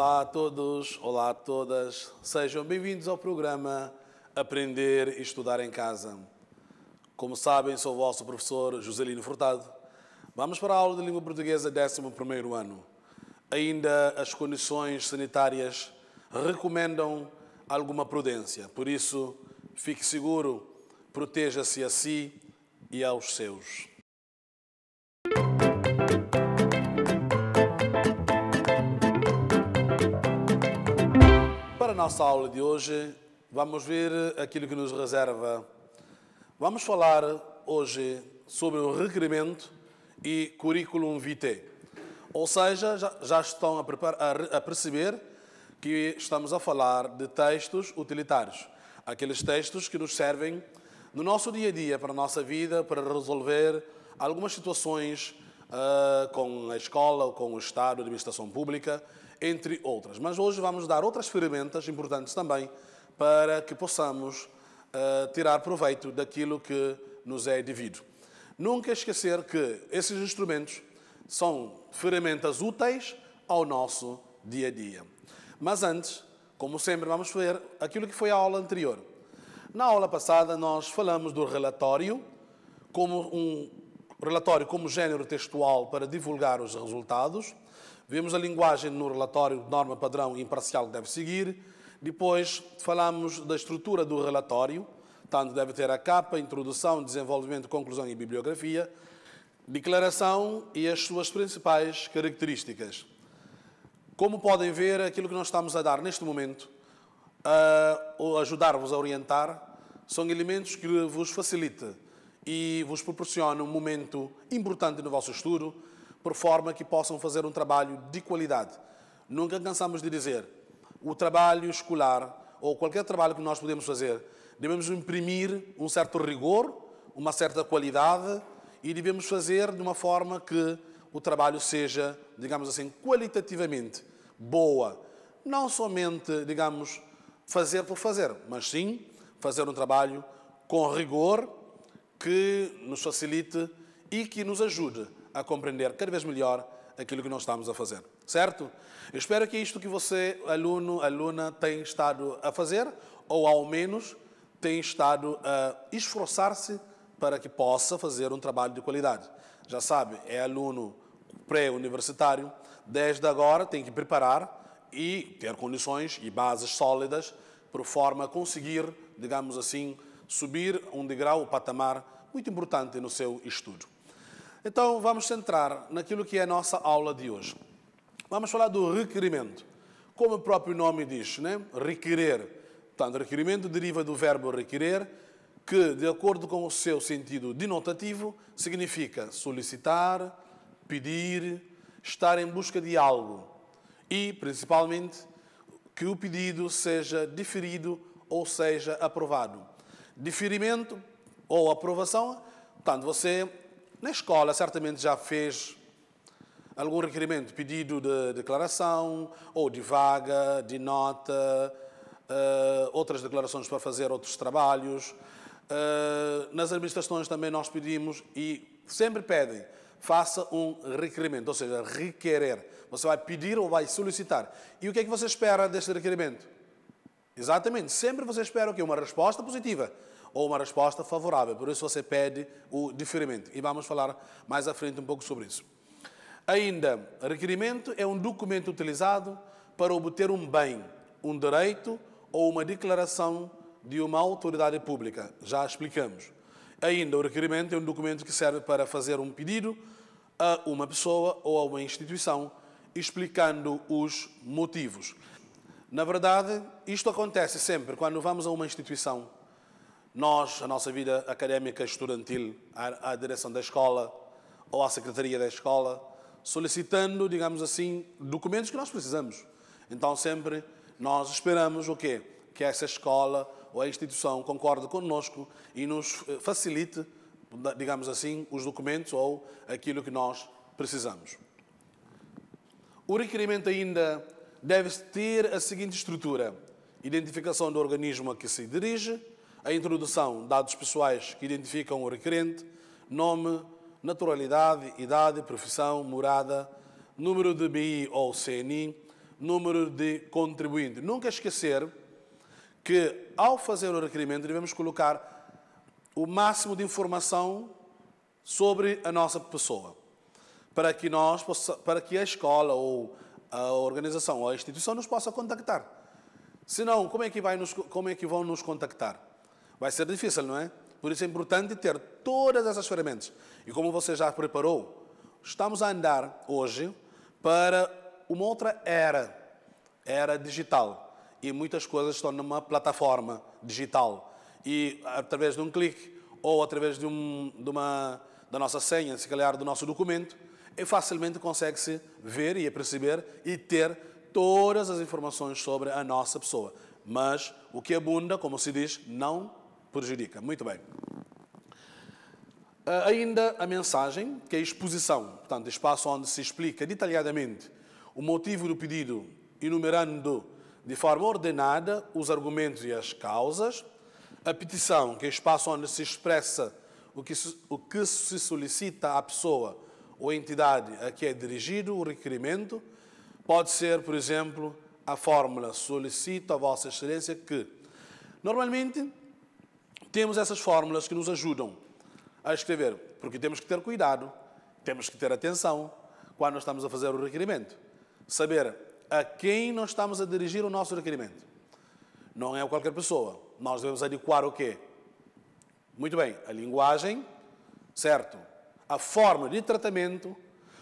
Olá a todos, olá a todas. Sejam bem-vindos ao programa Aprender e Estudar em Casa. Como sabem, sou o vosso professor Joselino Furtado. Vamos para a aula de língua portuguesa 11º ano. Ainda as condições sanitárias recomendam alguma prudência. Por isso, fique seguro, proteja-se a si e aos seus. nossa aula de hoje, vamos ver aquilo que nos reserva. Vamos falar hoje sobre o requerimento e currículum vitae. Ou seja, já, já estão a, a, a perceber que estamos a falar de textos utilitários. Aqueles textos que nos servem no nosso dia a dia, para a nossa vida, para resolver algumas situações uh, com a escola ou com o Estado, a administração pública, entre outras. Mas hoje vamos dar outras ferramentas importantes também para que possamos uh, tirar proveito daquilo que nos é devido. Nunca esquecer que esses instrumentos são ferramentas úteis ao nosso dia a dia. Mas antes, como sempre, vamos ver aquilo que foi a aula anterior. Na aula passada, nós falamos do relatório como um relatório como género textual para divulgar os resultados. Vemos a linguagem no relatório, norma padrão imparcial que deve seguir. Depois falamos da estrutura do relatório, tanto deve ter a capa, introdução, desenvolvimento, conclusão e bibliografia, declaração e as suas principais características. Como podem ver, aquilo que nós estamos a dar neste momento, a ajudar-vos a orientar, são elementos que vos facilitam e vos proporciona um momento importante no vosso estudo, por forma que possam fazer um trabalho de qualidade. Nunca cansamos de dizer, o trabalho escolar ou qualquer trabalho que nós podemos fazer, devemos imprimir um certo rigor, uma certa qualidade e devemos fazer de uma forma que o trabalho seja, digamos assim, qualitativamente boa. Não somente, digamos, fazer por fazer, mas sim fazer um trabalho com rigor, que nos facilite e que nos ajude a compreender cada vez melhor aquilo que nós estamos a fazer, certo? Eu espero que isto que você, aluno, aluna, tem estado a fazer, ou ao menos tem estado a esforçar-se para que possa fazer um trabalho de qualidade. Já sabe, é aluno pré-universitário, desde agora tem que preparar e ter condições e bases sólidas por forma a conseguir, digamos assim, subir um degrau, um patamar, muito importante no seu estudo. Então, vamos centrar naquilo que é a nossa aula de hoje. Vamos falar do requerimento. Como o próprio nome diz, né? requerer. Portanto, requerimento deriva do verbo requerer, que, de acordo com o seu sentido denotativo, significa solicitar, pedir, estar em busca de algo e, principalmente, que o pedido seja deferido ou seja aprovado. Deferimento ou aprovação, portanto, você na escola certamente já fez algum requerimento, pedido de declaração ou de vaga, de nota, uh, outras declarações para fazer outros trabalhos. Uh, nas administrações também nós pedimos e sempre pedem, faça um requerimento, ou seja, requerer. Você vai pedir ou vai solicitar. E o que é que você espera deste requerimento? Exatamente. Sempre você espera que uma resposta positiva ou uma resposta favorável. Por isso você pede o diferimento. E vamos falar mais à frente um pouco sobre isso. Ainda, requerimento é um documento utilizado para obter um bem, um direito ou uma declaração de uma autoridade pública. Já explicamos. Ainda, o requerimento é um documento que serve para fazer um pedido a uma pessoa ou a uma instituição, explicando os motivos. Na verdade, isto acontece sempre quando vamos a uma instituição. Nós, a nossa vida académica estudantil, à, direção da escola ou à secretaria da escola, solicitando, digamos assim, documentos que nós precisamos. Então, sempre nós esperamos o quê? Que essa escola ou a instituição concorde conosco e nos eh, facilite, digamos assim, os documentos ou aquilo que nós precisamos. O requerimento ainda deve ter a seguinte estrutura: identificação do organismo a que se dirige, a introdução de dados pessoais que identificam o requerente, nome, naturalidade, idade, profissão, morada, número de BI ou CNI, número de contribuinte. Nunca esquecer que, ao fazer o requerimento, devemos colocar o máximo de informação sobre a nossa pessoa, para que nós para que a escola ou a organização ou a instituição nos possa contactar. Se não, como é, que vai como é que vão nos contactar? Vai ser difícil, não é? Por isso é importante ter todas essas ferramentas. E como você já preparou, estamos a andar hoje para uma outra era, era digital. E muitas coisas estão numa plataforma digital. E através de um clique ou através de, um, de uma, da nossa senha, se calhar do nosso documento, facilmente consegue-se ver e perceber e ter todas as informações sobre a nossa pessoa. Mas o que abunda, como se diz, não prejudica. Muito bem. Ah, ainda a mensagem, que é a exposição, portanto, espaço onde se explica detalhadamente o motivo do pedido, enumerando de forma ordenada os argumentos e as causas. A petição, que é espaço onde se expressa o que, o que se solicita à pessoa ou entidade a que é dirigido o requerimento, pode ser, por exemplo, a fórmula solicito a Vossa Excelência que. Normalmente, temos essas fórmulas que nos ajudam a escrever, porque temos que ter cuidado, temos que ter atenção quando estamos a fazer o requerimento. Saber a quem nós estamos a dirigir o nosso requerimento. Não é a qualquer pessoa. Nós devemos adequar o quê? Muito bem, a linguagem, certo? a forma de tratamento,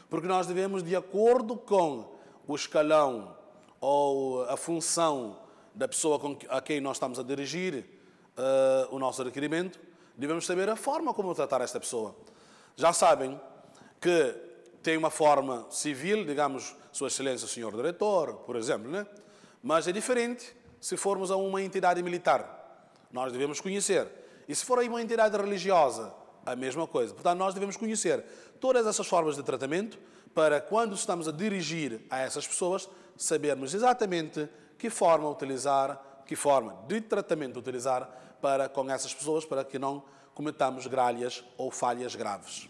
porque nós devemos, de acordo com o escalão ou a função da pessoa a quem nós estamos a dirigir uh, o nosso requerimento, devemos saber a forma como tratar esta pessoa. Já sabem que tem uma forma civil, digamos, Sua Excelência, Senhor Diretor, por exemplo, né? mas é diferente se formos a uma entidade militar. Nós devemos conhecer. E se for aí uma entidade religiosa, a mesma coisa. Portanto, nós devemos conhecer todas essas formas de tratamento para, quando estamos a dirigir a essas pessoas, sabermos exatamente que forma utilizar, que forma de tratamento utilizar para com essas pessoas, para que não cometamos gralhas ou falhas graves.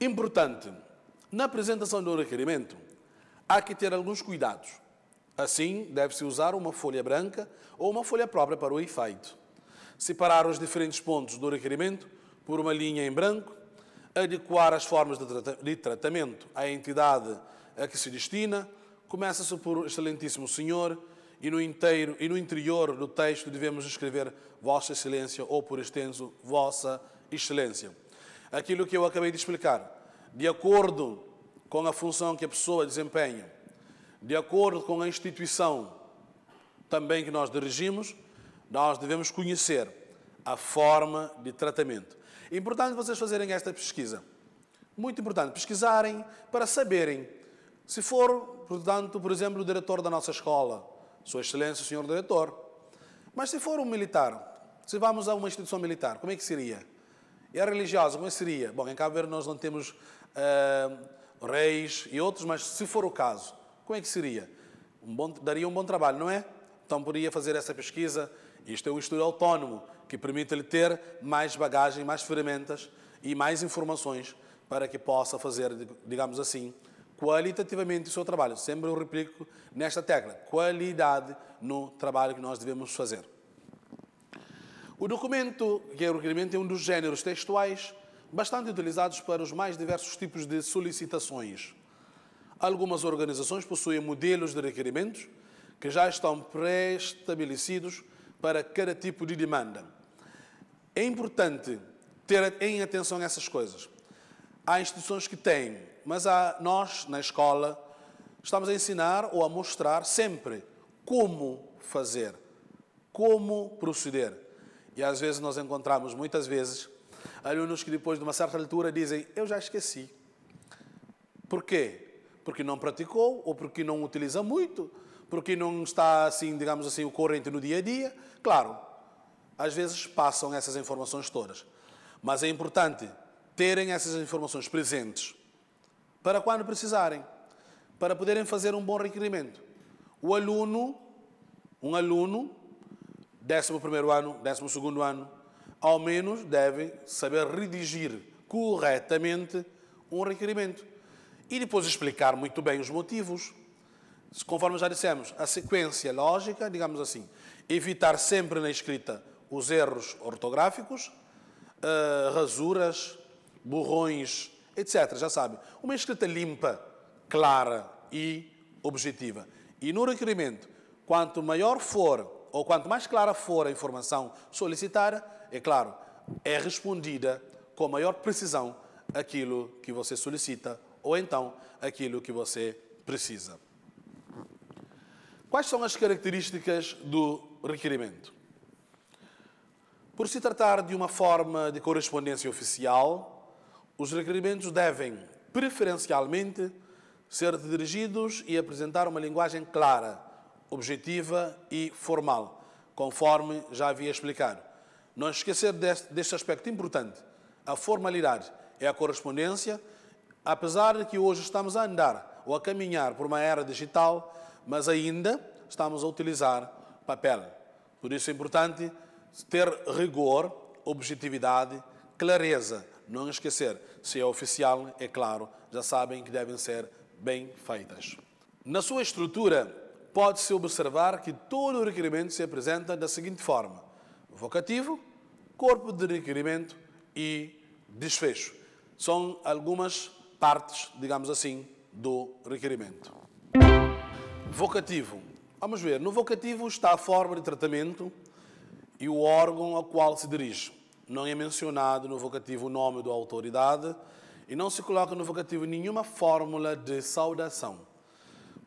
Importante, na apresentação do requerimento, há que ter alguns cuidados. Assim, deve-se usar uma folha branca ou uma folha própria para o efeito separar os diferentes pontos do requerimento por uma linha em branco, adequar as formas de tratamento à entidade a que se destina, começa-se por Excelentíssimo Senhor, e no, inteiro, e no interior do texto devemos escrever Vossa Excelência ou, por extenso, Vossa Excelência. Aquilo que eu acabei de explicar, de acordo com a função que a pessoa desempenha, de acordo com a instituição também que nós dirigimos, nós devemos conhecer a forma de tratamento. É importante vocês fazerem esta pesquisa. Muito importante, pesquisarem para saberem. Se for, portanto, por exemplo, o diretor da nossa escola, Sua Excelência, o Senhor Diretor. Mas se for um militar, se vamos a uma instituição militar, como é que seria? E a é religiosa, como é que seria? Bom, em Cabo Verde nós não temos uh, reis e outros, mas se for o caso, como é que seria? Um bom, daria um bom trabalho, não é? Então poderia fazer essa pesquisa isto é um estudo autónomo que permite-lhe ter mais bagagem, mais ferramentas e mais informações para que possa fazer, digamos assim, qualitativamente o seu trabalho. Sempre eu replico nesta tecla: qualidade no trabalho que nós devemos fazer. O documento, que é o requerimento, é um dos gêneros textuais bastante utilizados para os mais diversos tipos de solicitações. Algumas organizações possuem modelos de requerimentos que já estão pré-estabelecidos para cada tipo de demanda. É importante ter em atenção essas coisas. Há instituições que têm, mas há, nós, na escola, estamos a ensinar ou a mostrar sempre como fazer, como proceder. E às vezes nós encontramos, muitas vezes, alunos que depois de uma certa leitura dizem: Eu já esqueci. Por quê? Porque não praticou ou porque não utiliza muito porque não está assim, digamos assim, o corrente no dia a dia. Claro, às vezes passam essas informações todas, mas é importante terem essas informações presentes para quando precisarem, para poderem fazer um bom requerimento. O aluno, um aluno, 11 primeiro ano, 12 segundo ano, ao menos deve saber redigir corretamente um requerimento e depois explicar muito bem os motivos conforme já dissemos, a sequência lógica, digamos assim, evitar sempre na escrita os erros ortográficos, uh, rasuras, borrões, etc. Já sabe, uma escrita limpa, clara e objetiva. E no requerimento, quanto maior for ou quanto mais clara for a informação solicitada, é claro, é respondida com maior precisão aquilo que você solicita ou então aquilo que você precisa. Quais são as características do requerimento? Por se tratar de uma forma de correspondência oficial, os requerimentos devem, preferencialmente, ser dirigidos e apresentar uma linguagem clara, objetiva e formal, conforme já havia explicado. Não esquecer deste, deste aspecto importante. A formalidade é a correspondência, apesar de que hoje estamos a andar ou a caminhar por uma era digital, mas ainda estamos a utilizar papel. Por isso é importante ter rigor, objetividade, clareza. Não esquecer, se é oficial, é claro, já sabem que devem ser bem feitas. Na sua estrutura, pode-se observar que todo o requerimento se apresenta da seguinte forma: vocativo, corpo de requerimento e desfecho. São algumas partes, digamos assim, do requerimento. Vocativo. Vamos ver. No vocativo está a forma de tratamento e o órgão ao qual se dirige. Não é mencionado no vocativo o nome da autoridade e não se coloca no vocativo nenhuma fórmula de saudação.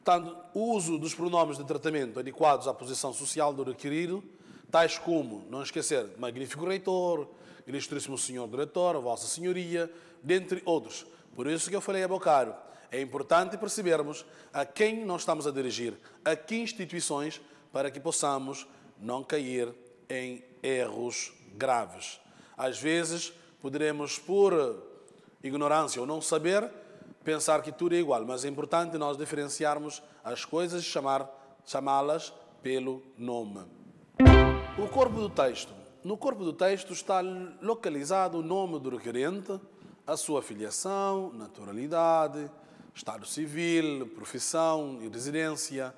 Portanto, o uso dos pronomes de tratamento adequados à posição social do requerido, tais como, não esquecer, magnífico reitor, ilustríssimo senhor diretor, vossa senhoria, dentre outros. Por isso que eu falei a Bocaro é importante percebermos a quem nós estamos a dirigir, a que instituições, para que possamos não cair em erros graves. Às vezes, poderemos, por ignorância ou não saber, pensar que tudo é igual, mas é importante nós diferenciarmos as coisas e chamá-las pelo nome. O corpo do texto. No corpo do texto está localizado o nome do requerente, a sua filiação, naturalidade, estado civil, profissão e residência,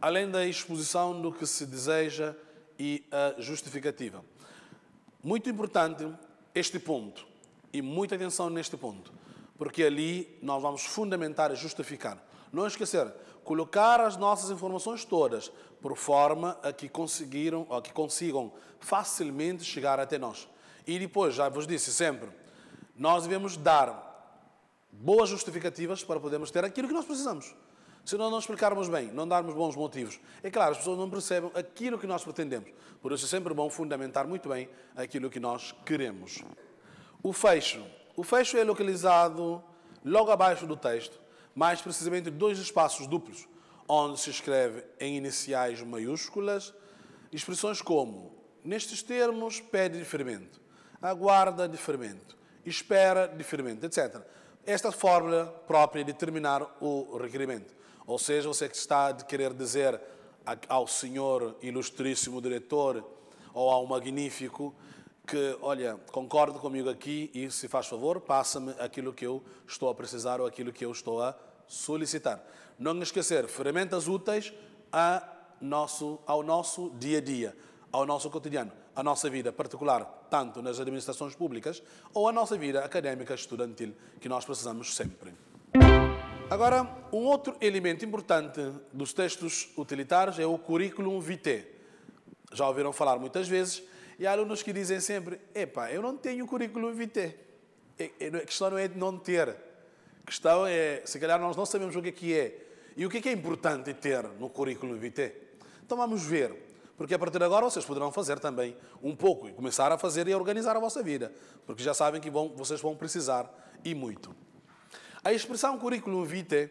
além da exposição do que se deseja e a justificativa. Muito importante este ponto e muita atenção neste ponto, porque ali nós vamos fundamentar e justificar. Não esquecer, colocar as nossas informações todas, por forma a que conseguiram, a que consigam facilmente chegar até nós. E depois, já vos disse sempre, nós devemos dar boas justificativas para podermos ter aquilo que nós precisamos. Se nós não explicarmos bem, não darmos bons motivos, é claro, as pessoas não percebem aquilo que nós pretendemos. Por isso é sempre bom fundamentar muito bem aquilo que nós queremos. O fecho. O fecho é localizado logo abaixo do texto, mais precisamente dois espaços duplos, onde se escreve em iniciais maiúsculas expressões como nestes termos pede de fermento, aguarda de fermento, espera de fermento, etc. Esta fórmula própria de terminar o requerimento. Ou seja, você que está a querer dizer ao senhor ilustríssimo diretor ou ao magnífico que, olha, concorda comigo aqui e, se faz favor, passa-me aquilo que eu estou a precisar ou aquilo que eu estou a solicitar. Não esquecer, ferramentas úteis a nosso, ao nosso dia a dia, ao nosso cotidiano a nossa vida particular, tanto nas administrações públicas, ou a nossa vida académica estudantil, que nós precisamos sempre. Agora, um outro elemento importante dos textos utilitários é o currículo vitae. Já ouviram falar muitas vezes, e há alunos que dizem sempre: Epá, eu não tenho currículo vitae. É, é, a questão não é de não ter. A questão é, se calhar, nós não sabemos o que é que é. E o que é, que é importante ter no currículo vitae? Então vamos ver porque a partir de agora vocês poderão fazer também um pouco e começar a fazer e a organizar a vossa vida, porque já sabem que vão, vocês vão precisar e muito. A expressão currículo vitae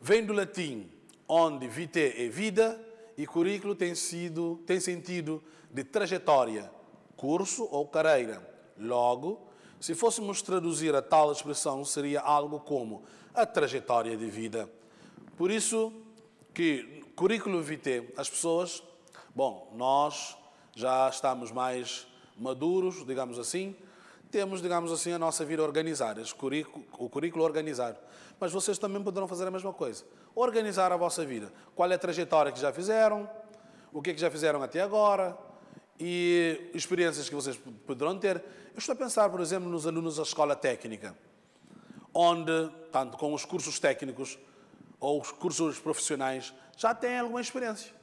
vem do latim, onde vitae é vida e currículo tem, sido, tem sentido de trajetória, curso ou carreira. Logo, se fôssemos traduzir a tal expressão, seria algo como a trajetória de vida. Por isso que currículo vitae, as pessoas Bom, nós já estamos mais maduros, digamos assim, temos, digamos assim, a nossa vida organizada, o currículo organizado. Mas vocês também poderão fazer a mesma coisa. Organizar a vossa vida. Qual é a trajetória que já fizeram, o que é que já fizeram até agora e experiências que vocês poderão ter. Eu estou a pensar, por exemplo, nos alunos da escola técnica, onde, tanto com os cursos técnicos ou os cursos profissionais, já têm alguma experiência.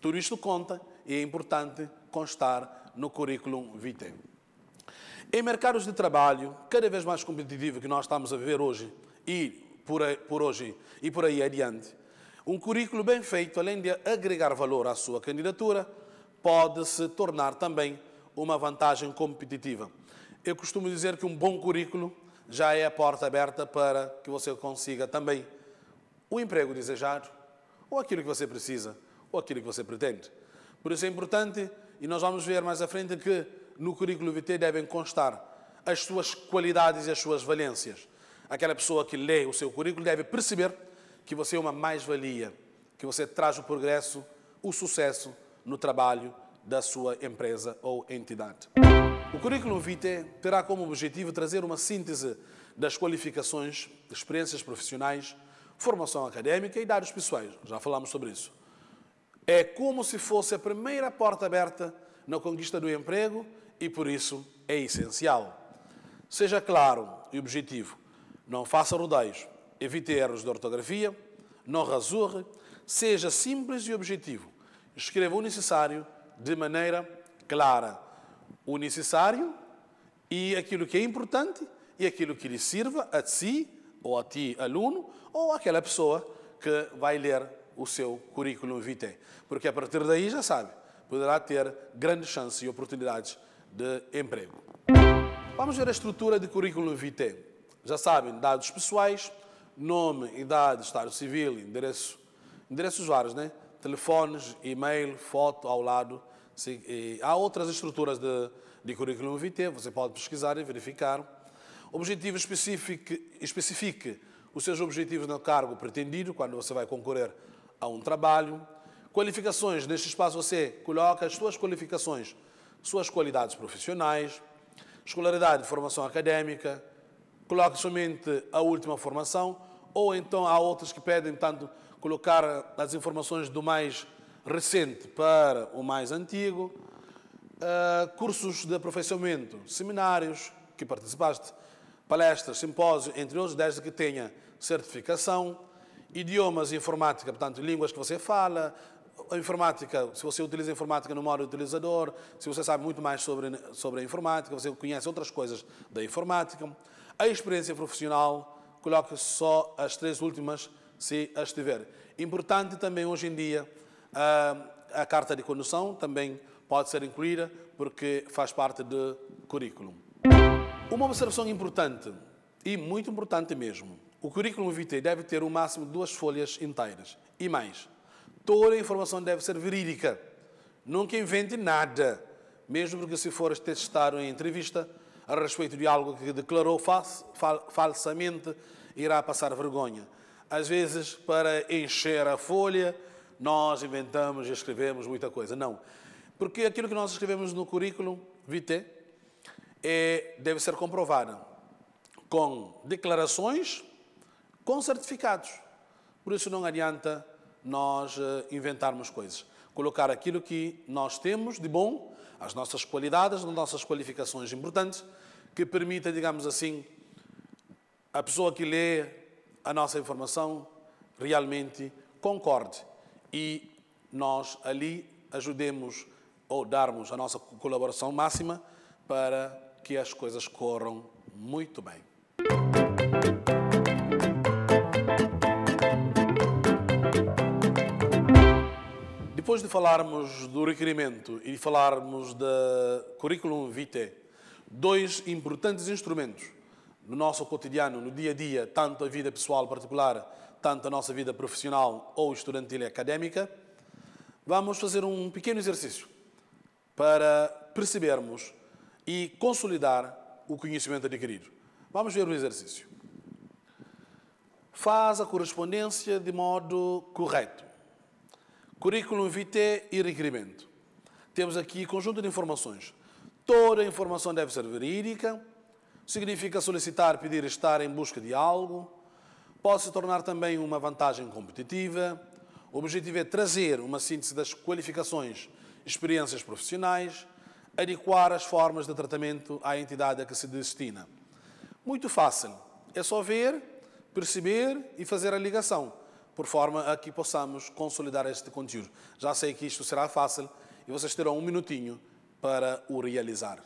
Tudo isto conta e é importante constar no currículo vitae. Em mercados de trabalho cada vez mais competitivo que nós estamos a viver hoje e por, por hoje e por aí adiante, um currículo bem feito, além de agregar valor à sua candidatura, pode se tornar também uma vantagem competitiva. Eu costumo dizer que um bom currículo já é a porta aberta para que você consiga também o emprego desejado ou aquilo que você precisa ou aquilo que você pretende. Por isso é importante, e nós vamos ver mais à frente, que no currículo VT devem constar as suas qualidades e as suas valências. Aquela pessoa que lê o seu currículo deve perceber que você é uma mais-valia, que você traz o progresso, o sucesso no trabalho da sua empresa ou entidade. O currículo vitae terá como objetivo trazer uma síntese das qualificações, experiências profissionais, formação académica e dados pessoais. Já falamos sobre isso é como se fosse a primeira porta aberta na conquista do emprego e por isso é essencial. Seja claro e objetivo, não faça rodeios, evite erros de ortografia, não rasurre, seja simples e objetivo. Escreva o necessário de maneira clara. O necessário e aquilo que é importante e aquilo que lhe sirva a si ou a ti, aluno, ou àquela pessoa que vai ler o seu currículo vitae, porque a partir daí já sabe, poderá ter grandes chances e oportunidades de emprego. Vamos ver a estrutura de currículo vitae. Já sabem, dados pessoais, nome, idade, estado civil, endereço, endereços vários, né? telefones, e-mail, foto ao lado. há outras estruturas de, de currículo vitae, você pode pesquisar e verificar. Objetivo específico, especifique os seus objetivos no cargo pretendido, quando você vai concorrer a um trabalho. Qualificações, neste espaço você coloca as suas qualificações, suas qualidades profissionais, escolaridade, formação académica, coloca somente a última formação, ou então há outras que pedem, tanto colocar as informações do mais recente para o mais antigo, uh, cursos de aperfeiçoamento, seminários que participaste, palestras, simpósios, entre outros, desde que tenha certificação, Idiomas, informática, portanto, línguas que você fala, a informática, se você utiliza a informática no modo utilizador, se você sabe muito mais sobre, sobre a informática, você conhece outras coisas da informática. A experiência profissional, coloque só as três últimas, se as tiver. Importante também hoje em dia, a, ah, a carta de condução também pode ser incluída, porque faz parte do currículo. Uma observação importante, e muito importante mesmo, o currículo vitae deve ter no máximo duas folhas inteiras. E mais, toda a informação deve ser verídica. Nunca invente nada, mesmo porque se for testar em entrevista a respeito de algo que declarou falso fal falsamente, irá passar vergonha. Às vezes, para encher a folha, nós inventamos e escrevemos muita coisa. Não. Porque aquilo que nós escrevemos no currículo vitae é, deve ser comprovado com declarações com certificados. Por isso não adianta nós eh, inventarmos coisas. Colocar aquilo que nós temos de bom, as nossas qualidades, as nossas qualificações importantes, que permita, digamos assim, a pessoa que lê a nossa informação realmente concorde e nós ali ajudemos ou darmos a nossa colaboração máxima para que as coisas corram muito bem. depois de falarmos do requerimento e falarmos da currículum vitae, dois importantes instrumentos no nosso cotidiano, no dia a dia, tanto a vida pessoal particular, tanto a nossa vida profissional ou estudantil e académica, vamos fazer um pequeno exercício para percebermos e consolidar o conhecimento adquirido. Vamos ver o exercício. Faz a correspondência de modo correto Currículo vitae e requerimento. Temos aqui conjunto de informações. Toda a informação deve ser verídica, significa solicitar, pedir, estar em busca de algo, pode se tornar também uma vantagem competitiva. O objetivo é trazer uma síntese das qualificações, experiências profissionais, adequar as formas de tratamento à entidade a que se destina. Muito fácil, é só ver, perceber e fazer a ligação por forma a que possamos consolidar este conteúdo. Já sei que isto será fácil e vocês terão um minutinho para o realizar.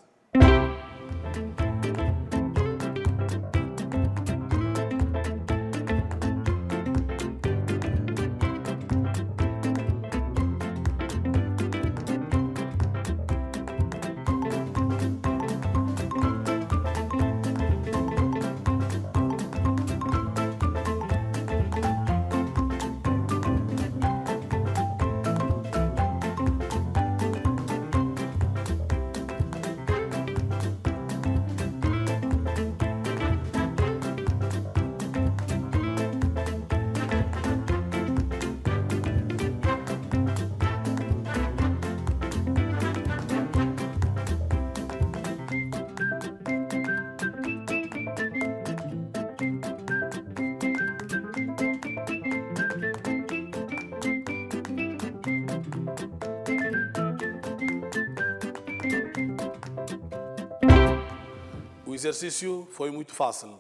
exercício foi muito fácil.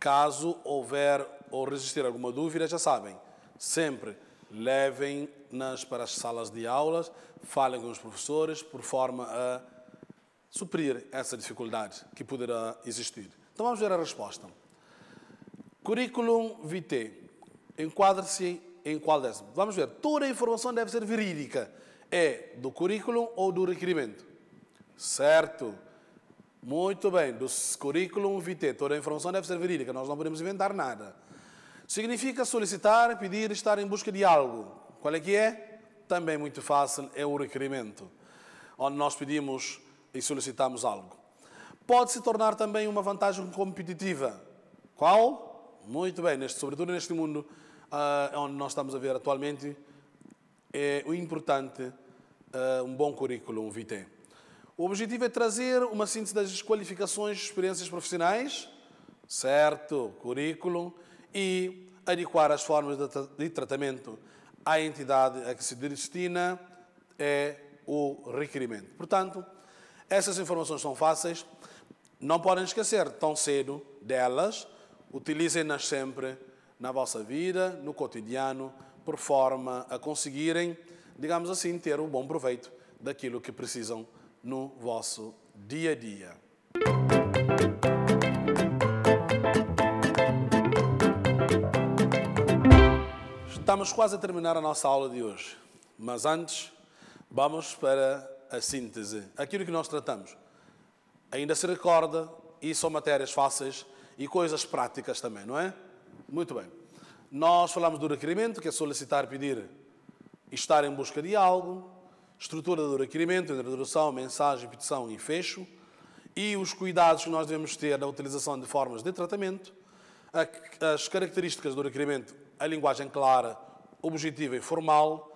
Caso houver ou resistir alguma dúvida, já sabem, sempre levem-nas para as salas de aulas, falem com os professores, por forma a suprir essa dificuldade que poderá existir. Então vamos ver a resposta. Curriculum vitae enquadra-se em qual décimo? Vamos ver. Toda a informação deve ser verídica. É do currículo ou do requerimento? Certo. Muito bem, do currículo vitae. Toda a informação deve ser verídica, nós não podemos inventar nada. Significa solicitar, pedir, estar em busca de algo. Qual é que é? Também muito fácil, é o requerimento, onde nós pedimos e solicitamos algo. Pode se tornar também uma vantagem competitiva. Qual? Muito bem, neste, sobretudo neste mundo uh, onde nós estamos a ver atualmente, é o importante uh, um bom currículo vitae. O objetivo é trazer uma síntese das qualificações e experiências profissionais, certo, currículo, e adequar as formas de tratamento à entidade a que se destina é o requerimento. Portanto, essas informações são fáceis, não podem esquecer tão cedo delas, utilizem-nas sempre na vossa vida, no cotidiano, por forma a conseguirem, digamos assim, ter um bom proveito daquilo que precisam no vosso dia a dia. Estamos quase a terminar a nossa aula de hoje, mas antes vamos para a síntese. Aquilo que nós tratamos ainda se recorda e são matérias fáceis e coisas práticas também, não é? Muito bem. Nós falamos do requerimento, que é solicitar, pedir, estar em busca de algo estrutura do requerimento, duração, mensagem, petição e fecho, e os cuidados que nós devemos ter na utilização de formas de tratamento, as características do requerimento, a linguagem clara, objetiva e formal.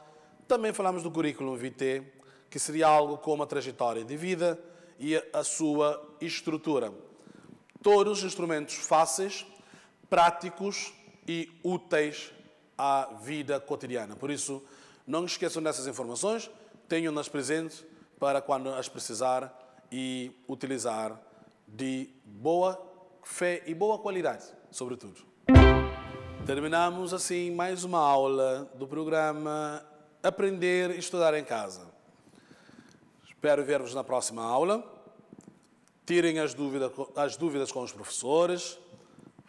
Também falamos do currículo vitae, que seria algo como a trajetória de vida e a sua estrutura. Todos instrumentos fáceis, práticos e úteis à vida cotidiana. Por isso, não esqueçam dessas informações tenham-nas presentes para quando as precisar e utilizar de boa fé e boa qualidade, sobretudo. Terminamos assim mais uma aula do programa Aprender e Estudar em Casa. Espero ver-vos na próxima aula. Tirem as dúvidas, as dúvidas com os professores,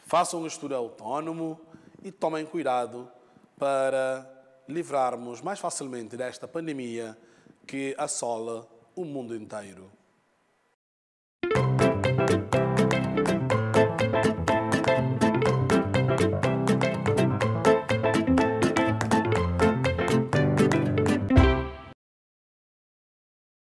façam um estudo autônomo e tomem cuidado para livrarmos mais facilmente desta pandemia que assola o mundo inteiro.